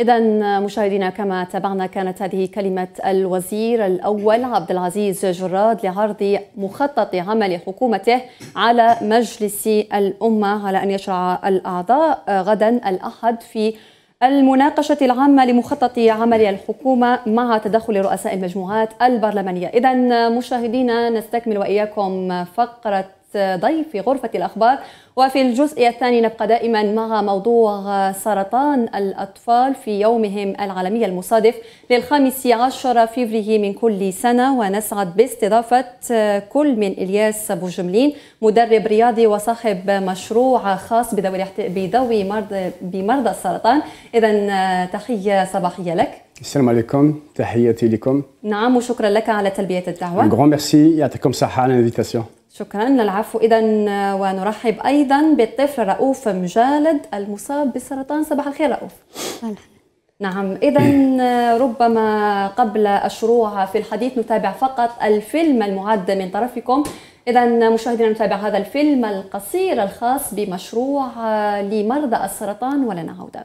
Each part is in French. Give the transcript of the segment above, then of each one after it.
إذا مشاهدينا كما تابعنا كانت هذه كلمة الوزير الأول عبد العزيز جراد لعرض مخطط عمل حكومته على مجلس الأمة على أن يشرع الأعضاء غدا الأحد في المناقشة العامة لمخطط عمل الحكومة مع تدخل رؤساء المجموعات البرلمانية إذا مشاهدينا نستكمل وإياكم فقرة ضيف في غرفة الأخبار وفي الجزء الثاني نبقى دائما مع موضوع سرطان الأطفال في يومهم العالمي المصادف للخامس عشر فيفري من كل سنة ونسعد باستضافة كل من إلياس بوجملين مدرب رياضي وصاحب مشروع خاص بذوي بذوي مرض بمرضى السرطان إذا تحية صباحية لك السلام عليكم تحياتي لكم نعم وشكرا لك على تلبية الدعوة Un grand merci et à comme ça à l'invitation. شكرا العفو اذا ونرحب ايضا بالطفل رؤوف مجالد المصاب بالسرطان صباح الخير رؤوف نعم اذا ربما قبل الشروع في الحديث نتابع فقط الفيلم المعد من طرفكم اذا مشاهدينا نتابع هذا الفيلم القصير الخاص بمشروع لمرضى السرطان ولنا عودا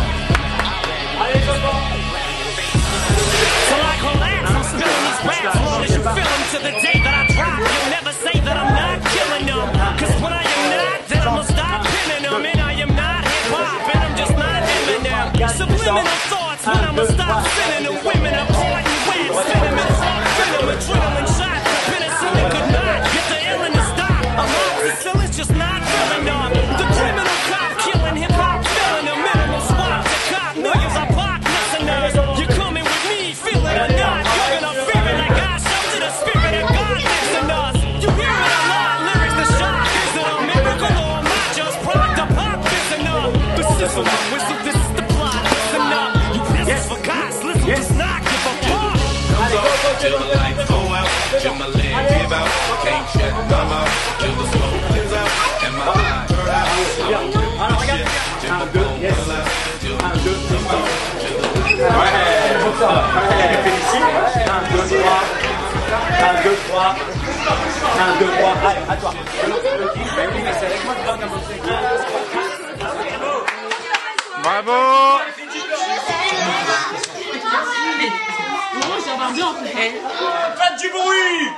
to the day that I drop, you'll never say that I'm not killing them. Cause when I am not, then I'ma stop pinning them. And I am not hip hop, and I'm just not living them. Subliminal thoughts when I'ma stop sending them. Women are parting waves, spinning them, adrenaline. 1, 2, 3. 1, 2, 3. 1, 2, 3. Allez, à toi. Bravo Faites du bruit Ouais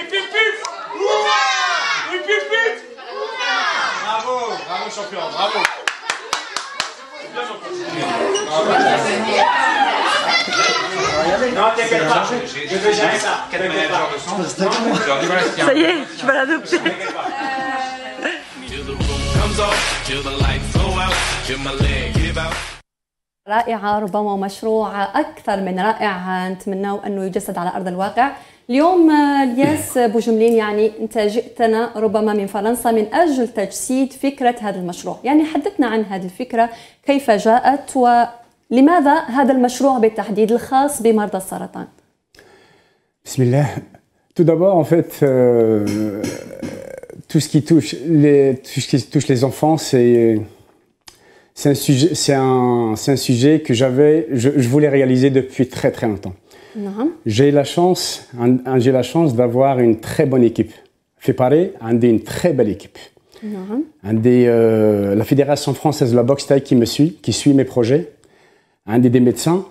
Et pipi pif Ouais Et Bravo Bravo champion, bravo ça. y est, tu vas l'adopter. رائعة ربما مشروع أكثر من رائع نتمناه أنه يجسد على أرض الواقع اليوم آه، الياس بوجملين يعني أنت جئتنا ربما من فرنسا من أجل تجسيد فكرة هذا المشروع يعني حدثنا عن هذه الفكرة كيف جاءت و لماذا هذا Tout d'abord, en fait, euh, tout ce qui touche les, tout ce qui touche les enfants, c'est un sujet, un, sujet que j'avais, je, voulais réaliser depuis très très longtemps. J'ai la chance, j'ai la chance d'avoir une très bonne équipe. Fait pareil, une très belle équipe. Un des, euh, la fédération française de la boxe taille qui me suit, qui suit mes projets, un des médecins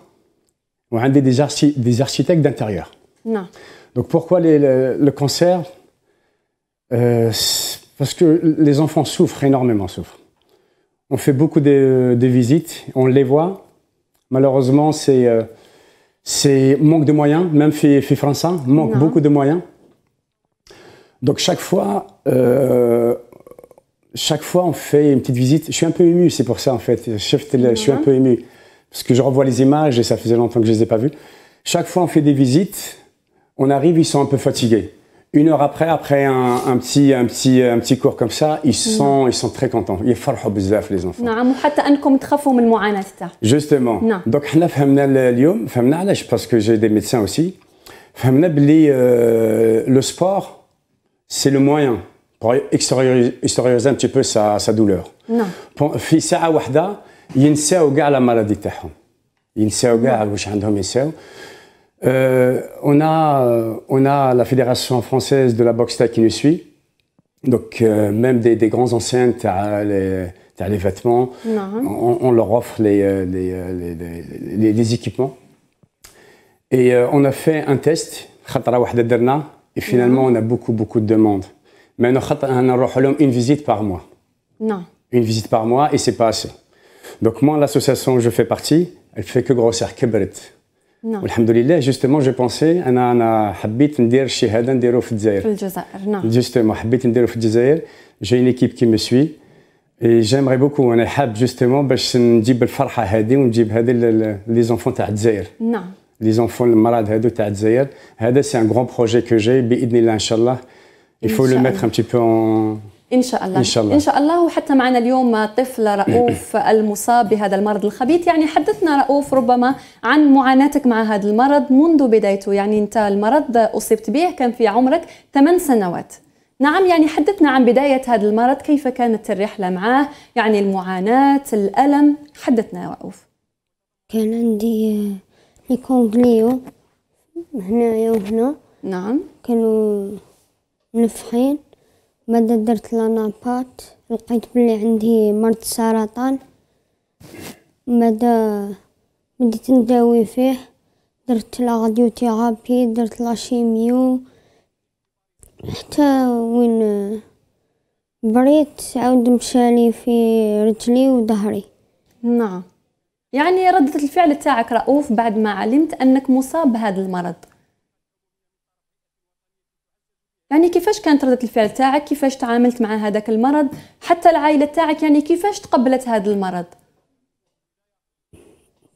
ou un des architectes d'intérieur. Non. Donc pourquoi le, cancer euh, Parce que les enfants souffrent énormément, souffrent. On fait beaucoup de, visites, on les voit. Malheureusement, c'est euh, manque de moyens. Même fait, fait français, manque beaucoup de moyens. Donc chaque fois, euh, chaque fois, on fait une petite visite. Je suis un peu ému, c'est pour ça en fait. je suis un peu ému parce que je revois les images et ça faisait longtemps que je les ai pas vues. Chaque fois, on fait des visites, on arrive, ils sont un peu fatigués. Une heure après, après un, petit, un, petit, un petit cours comme ça, ils mm. sont, ils sont très contents. Ils très bzaf, les enfants. Justement. Donc, je pense parce que j'ai des médecins aussi, euh, le sport, c'est le moyen pour extérioriser, un petit peu sa, sa douleur. Non. ينساو كاع لا مالادي تاعهم maladie. كاع واش عندهم ينساو Euh, on, a, on a la Fédération française de la boxe qui nous suit. Donc, euh, même des, grands anciens, tu as, les vêtements, on, leur offre les, euh, euh, les, équipements. Et on a fait un test, et finalement, on a beaucoup, beaucoup de demandes. Mais on a une visite par mois. Non. Une visite par mois, et c'est pas assez. Donc moi, l'association où je fais partie, elle fait que grossir, kebret. Non. Alhamdoulilah, justement, j'ai pensé, justement, j'ai une équipe qui me suit et j'aimerais beaucoup, justement, les enfants de Les enfants malades C'est un grand projet que j'ai, il faut le mettre un petit peu en. ان شاء الله ان شاء الله ان شاء الله وحتى معنا اليوم طفل رؤوف المصاب بهذا المرض الخبيث يعني حدثنا رؤوف ربما عن معاناتك مع هذا المرض منذ بدايته يعني انت المرض اصبت به كان في عمرك 8 سنوات نعم يعني حدثنا عن بداية هذا المرض كيف كانت الرحلة معاه يعني المعاناة الألم حدثنا رؤوف كان عندي ليكونغليو آه، هنايا وهنا نعم كانوا منفخين بعد درت لانابات لقيت بلي عندي مرض السرطان بعد بديت نداوي فيه درت لا راديو درت لا شيميو حتى وين بريت عاود مشالي في رجلي وظهري نعم يعني ردة الفعل تاعك رؤوف بعد ما علمت انك مصاب بهذا المرض يعني كيفاش كانت ردة الفعل تاعك كيفاش تعاملت مع هذاك المرض حتى العائله تاعك يعني كيفاش تقبلت هذا المرض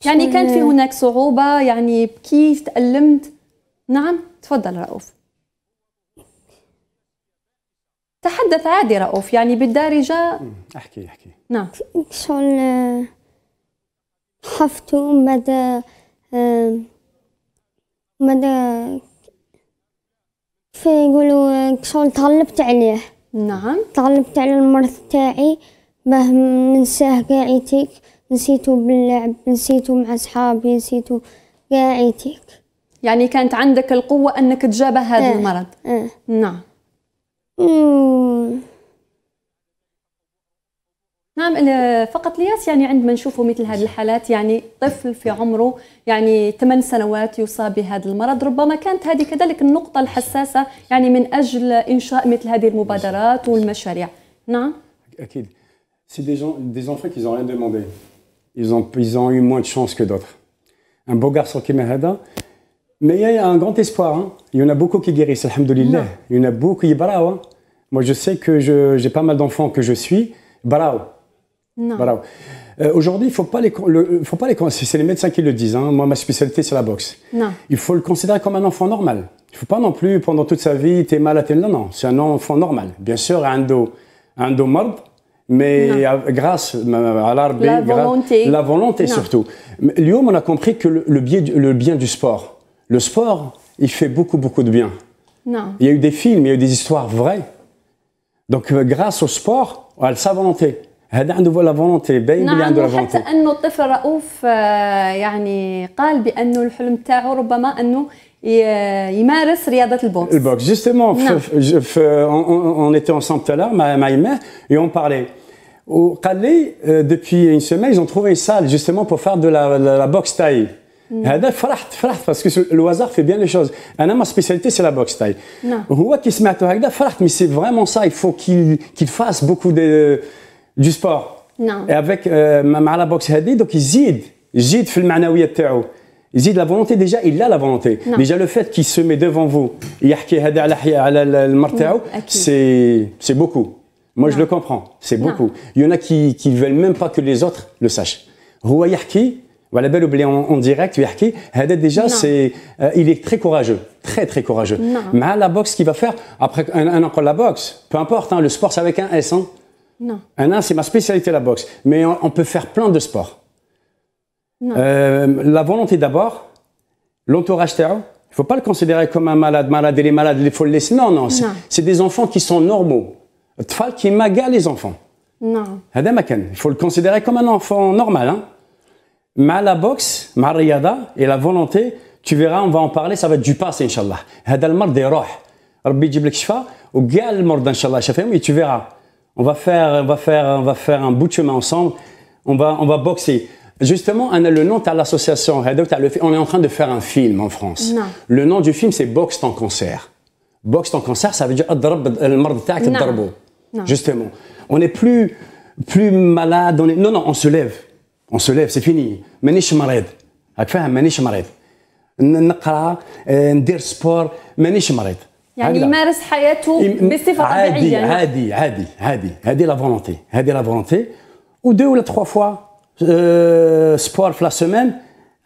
يعني كان في هناك صعوبه يعني بكيت تالمت نعم تفضل رؤوف تحدث عادي رؤوف يعني بالدارجه احكي احكي نعم شغل آه، خفت آه، مدى مدى فيقولوا شغل تغلبت عليه نعم تغلبت على المرض تاعي باه ننساه قاعيتك يتيك نسيتو باللعب نسيتو مع صحابي نسيتو قاعيتك يتيك يعني كانت عندك القوة أنك تجابه هذا اه المرض اه نعم نعم فقط لياس يعني عندما نشوفوا مثل هذه الحالات يعني طفل في عمره يعني 8 سنوات يصاب بهذا المرض ربما كانت هذه كذلك النقطة الحساسة يعني من أجل إنشاء مثل هذه المبادرات والمشاريع نعم أكيد سي دي جون دي enfants qui n'ont rien Ils ont, ils ont eu moins de chance que d'autres. Un beau garçon qui m'a Hada, mais il y a un grand espoir. Hein. Il y en a beaucoup qui guérissent, alhamdoulillah Il y en a beaucoup qui bravo. Moi, je sais que je j'ai pas mal d'enfants que je suis. Bravo. Non. Voilà. Euh, aujourd'hui, il faut pas les, euh, faut pas les, c'est les médecins qui le disent. Hein. Moi, ma spécialité, c'est la boxe. Non. Il faut le considérer comme un enfant normal. Il ne faut pas non plus pendant toute sa vie, t'es mal, t'es non, non. C'est un enfant normal. Bien sûr, un dos, un dos mort, mais grâce à l'arbre, la volonté, la volonté non. surtout. Lyon, on a compris que le, bien du sport, le sport, il fait beaucoup, beaucoup de bien. Non. Il y a eu des films, il y a eu des histoires vraies. Donc, euh, grâce au sport, à sa volonté la volonté. Le de boxe. Justement, on était ensemble tout à l'heure, maïma, et on parlait. Au Kalé, euh, depuis une semaine, ils ont trouvé une salle pour faire de la boxe taille. Mm. Parce que le hasard fait bien les choses. Ma spécialité, c'est la boxe taille. Non. Si se met à la boxe, c'est vraiment ça. Il faut qu'il fasse beaucoup de. Non. Et avec euh, ma la boxe donc donc دوك يزيد يزيد في المعنويه تاعو يزيد لا la volonté la volonté, déjà, la volonté. Déjà, le fait qu'il se met devant vous على حي على المرء c'est c'est beaucoup. Moi, je le comprends. C'est beaucoup. Il y en a qui ne veulent même pas que les autres le sachent. Roua voilà, belle en, direct, Yarki, déjà, c'est, euh, il est très courageux. Très, très courageux. Mais la boxe qu'il va faire, après un, un encore la boxe, peu importe, hein, le sport, c'est avec un S. Hein. Non. c'est ma spécialité, la boxe. Mais on, peut faire plein de sports. Non. Euh, la volonté d'abord, l'entourage Il faut pas le considérer comme un malade. Malade et les malades, il faut le laisser. Non, non. C'est des enfants qui sont normaux. Tfal qui maga les enfants. Non. Il faut le considérer comme un enfant normal. Hein. Mais la boxe, ma et la volonté, tu verras, on va en parler, ça va être du passé, Inch'Allah. Hadal المرض يروح le يجيب لك شفاء وكاع المرضى Inch'Allah, et tu verras on va faire, on va faire, on va faire un bout de chemin ensemble. On va, on va boxer. Justement, Anna, le nom, tu as l'association. On est en train de faire un film en France. Le nom du film, c'est Boxe ton cancer. Boxe ton cancer, ça veut dire de euh, Non. Justement. On n'est plus, plus malade. Non, non, on se lève. On se lève, c'est fini. مانيش مريض. راك فاهم مانيش مريض. نقرا ندير سبور مانيش malade. يعني يمارس حياته بصفه طبيعيه عادي يعني. عادي عادي عادي هذه لا فولونتي هذه لا فولونتي ودو ولا تخوا فوا سبور في لا سيمين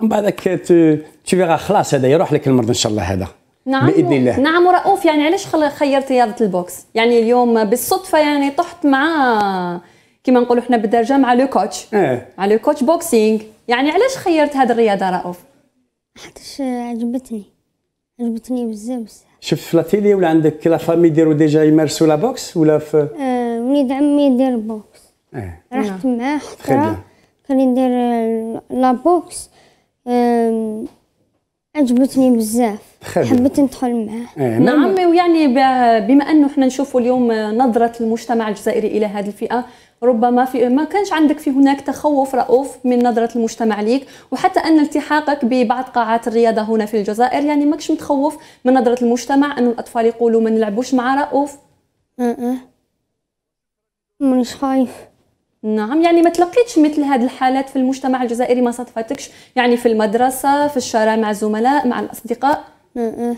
من بعدك تو فيغا خلاص هذا يروح لك المرض ان شاء الله هذا نعم باذن الله نعم ورؤوف يعني علاش خيرت رياضه البوكس يعني اليوم بالصدفه يعني طحت مع كما نقولوا احنا بالدرجه مع لو كوتش اه. على لو كوتش بوكسينغ يعني علاش خيرت هذه الرياضه رؤوف حيتاش عجبتني عجبتني بزاف بزاف شفت في لاتيلي ولا عندك لا فامي يديروا ديجا يمارسوا لا بوكس ولا في آه وليد عمي يدير بوكس اه رحت نعم. معاه حتى كان يدير آه، لا بوكس آه عجبتني بزاف حبيت ندخل معاه آه. نعم ويعني بما انه احنا نشوفوا اليوم نظره المجتمع الجزائري الى هذه الفئه ربما في ما كانش عندك في هناك تخوف رؤوف من نظرة المجتمع ليك وحتى أن التحاقك ببعض قاعات الرياضة هنا في الجزائر يعني ماكش متخوف من نظرة المجتمع أن الأطفال يقولوا ما نلعبوش مع رؤوف أه خايف أه. نعم يعني ما تلقيتش مثل هذه الحالات في المجتمع الجزائري ما صادفتكش يعني في المدرسة في الشارع مع الزملاء مع الأصدقاء أه, أه.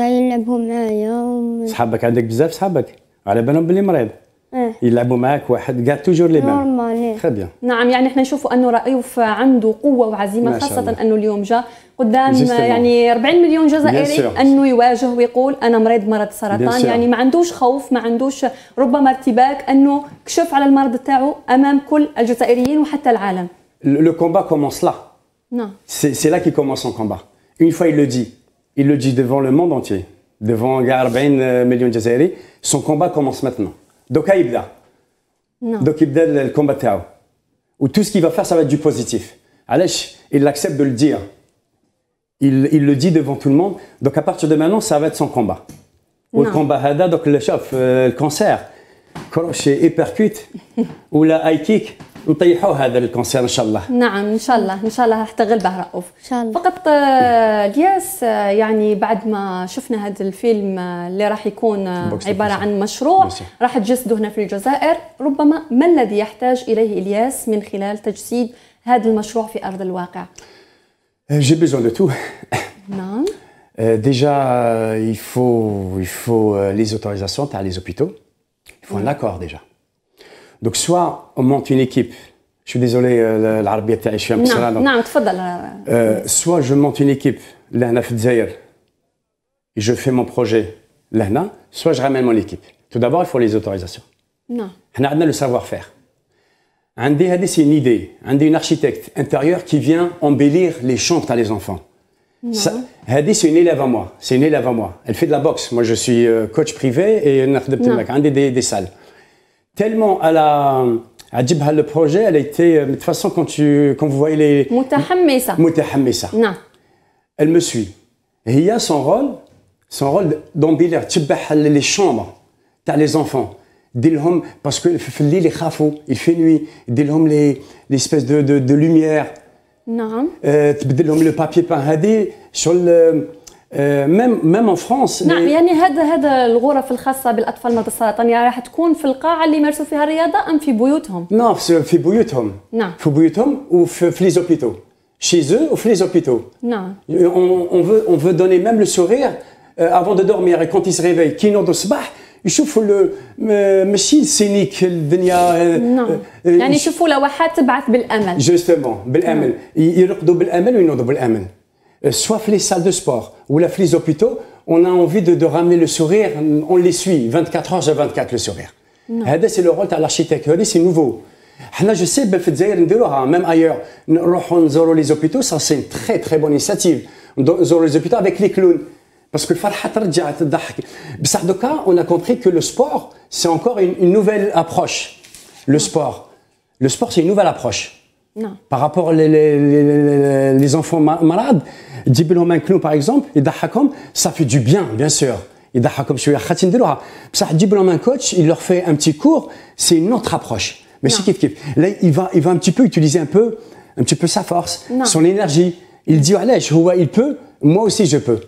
يلعبوا يعني معايا صحابك عندك بزاف صحابك على بالهم بلي مريض إيه؟ يلعبوا معك واحد كاع توجور لي ميم تري بيان نعم يعني احنا نشوفوا انه رؤوف عنده قوه وعزيمه خاصه انه اليوم جا قدام يعني 40 مليون جزائري انه يواجه ويقول انا مريض مرض السرطان يعني ما عندوش خوف ما عندوش ربما ارتباك انه كشف على المرض تاعو امام كل الجزائريين وحتى العالم لو كومبا كومونس لا نعم سي لا كي كومونس اون كومبا اون فوا لو دي dit il le dit devant le monde 40 مليون جزائري سون كومبا كومونس maintenant Donc il là. Donc il le combat Ou tout ce qu'il va faire, ça va être du positif. Alèche, il accepte de le dire. Il, le dit devant tout le monde. Donc à partir de maintenant, ça va être son combat. Ou le combat donc le chef, euh, le cancer. hypercute ou la high kick. نطيحوا هذا الكونسير ان شاء الله نعم ان شاء الله ان شاء الله احتغل به رؤوف ان شاء الله فقط الياس آه، آه، يعني بعد ما شفنا هذا الفيلم آه، اللي راح يكون عباره عن مشروع راح تجسده هنا في الجزائر ربما ما الذي يحتاج اليه الياس من خلال تجسيد هذا المشروع في ارض الواقع جي بيزون دو تو نعم ديجا يفو يفو لي زوتوريزاسيون تاع لي زوبيتو يفو ان tu ديجا Donc, soit on monte une équipe. Je suis désolé, euh, l'arabie l'arabe je un peu non, non, euh, Soit je monte une équipe, et je fais mon projet, l'ANA, soit je ramène mon équipe. Tout d'abord, il faut les autorisations. Non. On a le savoir-faire. Un DHD, c'est une idée. Un une architecte intérieur qui vient embellir les chambres à les enfants. Non. c'est une élève à moi. C'est une élève à moi. Elle fait de la boxe. Moi, je suis euh, coach privé et un des, des salles tellement à la à le projet, elle a été. Euh, de toute façon, quand, tu, quand vous voyez les. Moutahammesa. non Elle me suit. Et il y a son rôle, son rôle tu tu les chambres, tu as les enfants. dis parce que le lit, les khafou, il fait nuit. dis les l'espèce de, de, de lumière. Non. Euh, le papier peint sur le. آه، ميم ميم ان فرونس نعم يعني هذا هذا الغرف الخاصه بالاطفال مرضى السرطان يعني راح تكون في القاعه اللي يمارسوا فيها الرياضه ام في بيوتهم؟ نعم في بيوتهم نعم في بيوتهم وفي لي زوبيتو شيز او في لي زوبيتو نعم اون فو اون فو دوني ميم لو sourire افون دو دورمير et quand ريفي كي ينوضوا الصباح يشوفوا ماشي سينيك الدنيا نعم يعني يشوفوا لوحات تبعث بالامل جوستومون بالامل نعم. يرقدوا بالامل وينوضوا بالامل Euh, soif les salles de sport ou la les hôpitaux, on a envie de, ramener le sourire, on les suit 24 heures sur 24 le sourire. C'est le rôle de l'architecte, c'est nouveau. Je sais que oh, même ailleurs, nous les hôpitaux, c'est une très très bonne initiative. les hôpitaux avec les clowns. Parce que le on a compris que le sport, c'est encore une, une nouvelle approche. Le sport. Le sport, c'est une nouvelle approche. Par rapport aux les, enfants malades, par exemple, ça fait du bien, bien sûr. et coach, il leur fait un petit cours, c'est une autre approche. Mais c'est qui, Là, il va, il va un petit peu utiliser un peu, un petit peu sa force, son énergie. Il dit, allez, il peut, moi aussi je peux.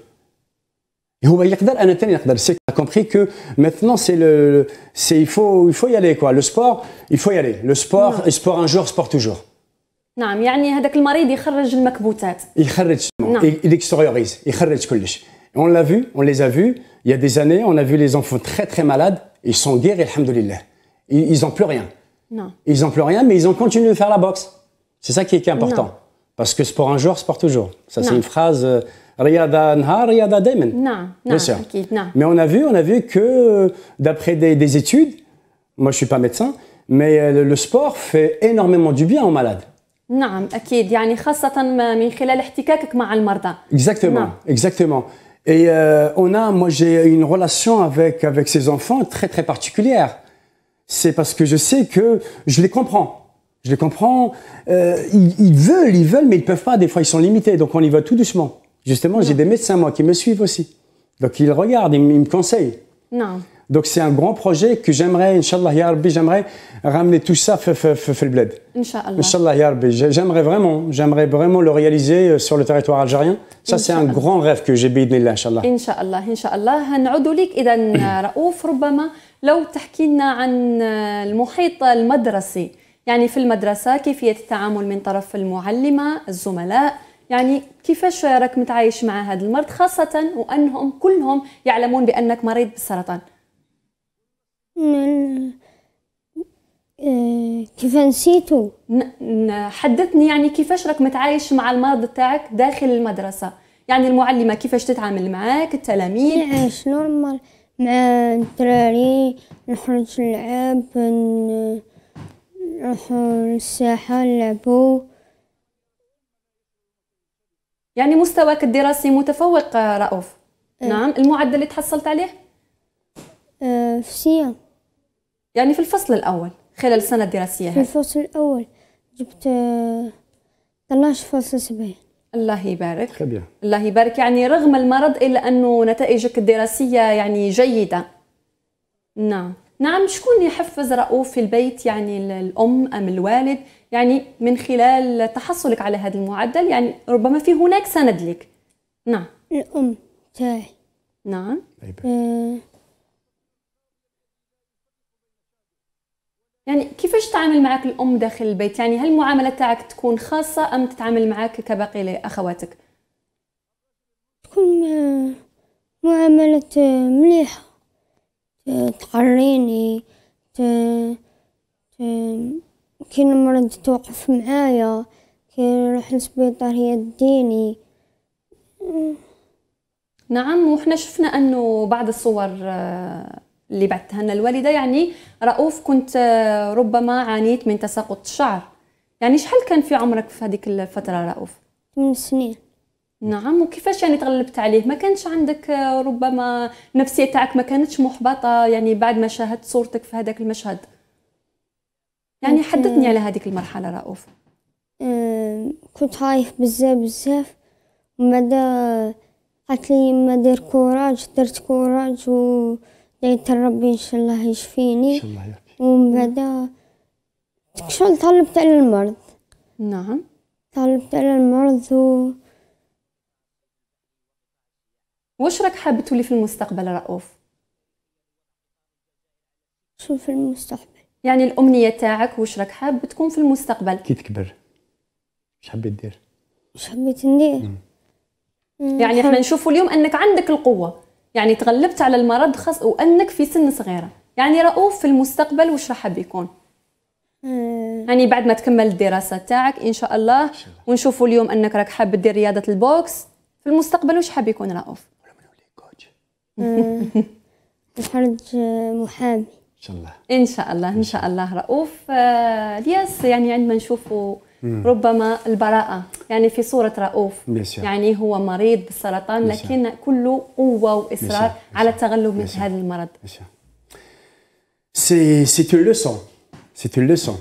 C'est a compris que maintenant c'est le, c'est il faut, il y aller quoi. Le sport, il faut y aller. Le sport, sport un jour, sport toujours. نعم يعني هذاك المريض يخرج كلش On l'a vu, on les a vus, il y a des années, on a vu les enfants très très malades, ils sont guéris, alhamdoulilah. Ils n'ont plus rien. Non. Ils n'ont plus rien, mais ils ont continué de faire la boxe. C'est ça qui est, important. Parce que sport un jour, sport toujours. Ça, c'est une phrase. Riyada Nha, Riyada Non, mais on a vu, on a vu que, euh, d'après des, études, moi je ne suis pas médecin, mais euh, le, le sport fait énormément du bien aux malades. يعني exactement exactement et euh, on a moi j'ai une relation avec avec ces enfants très très particulière c'est parce que je sais que je les comprends je les comprends euh, ils, veulent ils veulent mais ils peuvent pas des fois ils sont limités donc on y va tout doucement justement j'ai des médecins moi qui me suivent aussi donc ils regardent ils me conseillent non Donc c'est un grand projet que j'aimerais, Inch'Allah, Ya Rabbi, j'aimerais ramener tout ça le bled. Inch'Allah. Inch'Allah, Ya Rabbi. J'aimerais vraiment, j'aimerais vraiment le réaliser sur le territoire algérien. Ça, c'est un grand rêve que j'ai بإذن الله إن شاء الله. إن شاء الله إن شاء الله هنعود لك إذا رؤوف ربما لو تحكي لنا عن المحيط المدرسي يعني في المدرسة كيفية التعامل من طرف المعلمة الزملاء يعني كيفاش راك متعايش مع هذا المرض خاصة وأنهم كلهم يعلمون بأنك مريض بالسرطان آه، كيف نسيتو حدثني يعني كيفاش راك متعايش مع المرض تاعك داخل المدرسة يعني المعلمة كيفاش تتعامل معاك التلاميذ نعيش نورمال مع الدراري نخرج نلعب نروح للساحة نلعبو يعني مستواك الدراسي متفوق رؤوف إيه. نعم المعدل اللي تحصلت عليه أه في سيام يعني في الفصل الأول خلال السنة الدراسية في الفصل الأول جبت 12.7 آه، الله يبارك خبير. الله يبارك يعني رغم المرض إلا أنه نتائجك الدراسية يعني جيدة نعم نعم شكون يحفز رؤوف في البيت يعني الأم أم الوالد يعني من خلال تحصلك على هذا المعدل يعني ربما في هناك سند لك نعم الأم تاعي نعم أه يعني كيفاش تعامل معك الام داخل البيت يعني هل المعامله تاعك تكون خاصه ام تتعامل معك كباقي اخواتك تكون آه، معاملة آه، مليحة آه، تقريني ت... ت... كي نمرض توقف معايا كي نروح للسبيطار هي تديني نعم وحنا شفنا انه بعض الصور اللي بعثتها لنا الوالده يعني رؤوف كنت آه، ربما عانيت من تساقط الشعر يعني شحال كان في عمرك في هذيك الفتره رؤوف من سنين نعم وكيفاش يعني تغلبت عليه ما كانش عندك آه، ربما نفسيه تاعك ما كانتش محبطه يعني بعد ما شاهدت صورتك في هذاك المشهد يعني حدثني على هذيك المرحله رؤوف آه، كنت خايف بزاف بزاف ومدى قالت لي ما دير كوراج درت كوراج و لقيت ربي إن شاء الله يشفيني إن شاء الله يعافيك ومن بعد شغل طلبت على المرض نعم طلبت على المرض و واش راك حاب تولي في المستقبل رؤوف شو في المستقبل يعني الامنيه تاعك واش راك حاب تكون في المستقبل كي تكبر واش حبيت دير واش حبيت ندير يعني حب... احنا نشوفوا اليوم انك عندك القوه يعني تغلبت على المرض خاص وانك في سن صغيره يعني رؤوف في المستقبل واش راح بيكون يعني بعد ما تكمل الدراسه تاعك ان شاء الله ونشوفوا اليوم انك راك حاب دير رياضه البوكس في المستقبل واش حاب يكون رؤوف نخرج محامي ان شاء الله ان شاء الله ان شاء الله رؤوف آه، الياس يعني عندما نشوفوا ربما البراءة يعني في صورة رؤوف يعني هو مريض بالسرطان لكن كله قوة وإصرار على التغلب من هذا المرض C'est une leçon. C'est une leçon.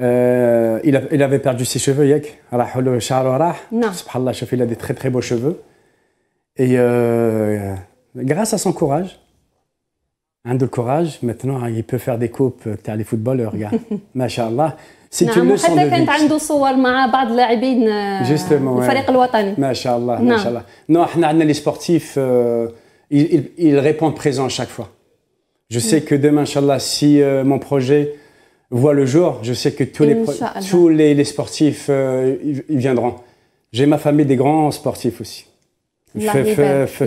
Euh, il, a, il avait perdu ses cheveux, Yek. Subhanallah, il a des très très beaux cheveux. Et euh, grâce à son courage, un de courage, maintenant hein, il peut faire des coupes, euh, t'as les footballeurs, regarde. Masha'Allah. سي تي لو سون كانت عنده صور مع بعض اللاعبين du الفريق الوطني ما شاء الله ما شاء الله نو chaque fois je sais mm. que demain si euh, mon projet voit le jour je sais que tous les sportifs euh, viendront j'ai ma famille des grands sportifs aussi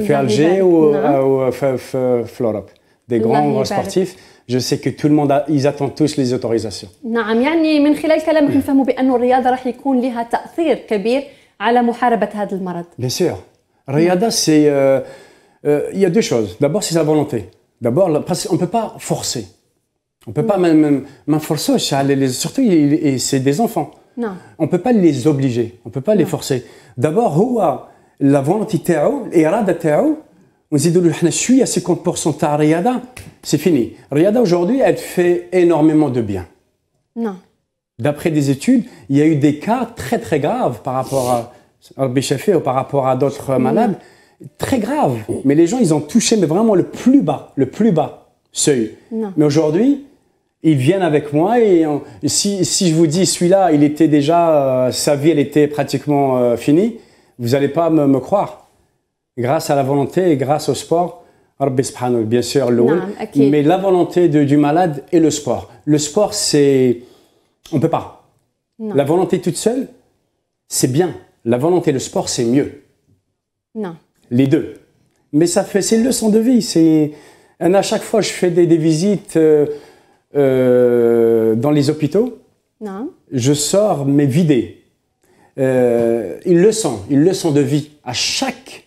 fait Alger ou euh, ou l'Europe des grands sportifs je sais que tout le monde a, ils attendent tous les autorisations نعم يعني من خلال كلامك نفهموا بأن الرياضة راح يكون لها تأثير كبير على محاربة هذا المرض bien sûr الرياضة c'est il euh, euh, y a deux choses d'abord c'est la volonté d'abord on peut pas forcer on peut pas même même forcer surtout c'est des enfants non. On peut pas les obliger, on peut pas les forcer. D'abord, هو la volonté تاعو, الإرادة تاعو dit, je suis à 50% à Riyada, c'est fini. Riyada aujourd'hui elle fait énormément de bien non d'après des études il y a eu des cas très très graves par rapport à Béchafé ou par rapport à d'autres malades très graves mais les gens ils ont touché mais vraiment le plus bas le plus bas seuil non. mais aujourd'hui ils viennent avec moi et si, je vous dis celui-là il était déjà euh, sa vie elle était pratiquement euh, finie vous n'allez pas me croire grâce à la volonté et grâce au sport, bien sûr, l'eau. Mais la volonté du malade et le sport. Le sport, c'est. On ne peut pas. La volonté toute seule, c'est bien. La volonté et le sport, c'est mieux. Non. Les deux. Mais ça fait. C'est une leçon de vie. C'est. À chaque fois, je fais des, visites euh, euh, dans les hôpitaux. Non. Je sors, mais vider. Euh, ils le sont, ils le de vie. À chaque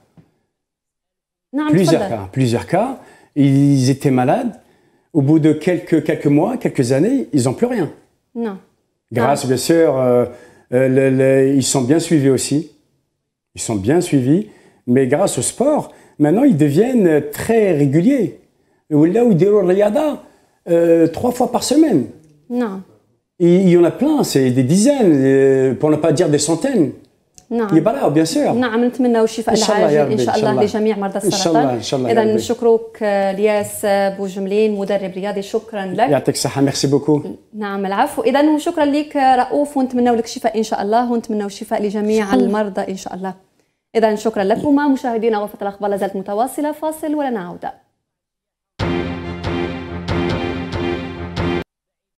plusieurs cas, plusieurs cas. Ils étaient malades. Au bout de quelques, quelques mois, quelques années, ils n'ont plus rien. Non. Grâce, bien sûr, euh, euh, ils sont bien suivis aussi. Ils sont bien suivis. Mais grâce au sport, maintenant, ils deviennent très réguliers. Là où euh, trois fois par semaine. Non. Il y en a plein, c'est des dizaines, pour ne pas dire des centaines. نعم يبرعوا بيان سور نعم نتمنوا الشفاء العاجل ان شاء الله لجميع مرضى السرطان ان شاء الله ان شاء الله اذا نشكرك الياس آه، آه، بوجملين مدرب رياضي شكرا لك يعطيك الصحه ميرسي بوكو نعم العفو اذا وشكرا لك رؤوف ونتمناو لك الشفاء ان شاء الله ونتمناو الشفاء لجميع المرضى ان شاء الله اذا شكرا لكم مشاهدينا غرفه الاخبار لازالت متواصله فاصل ولا نعود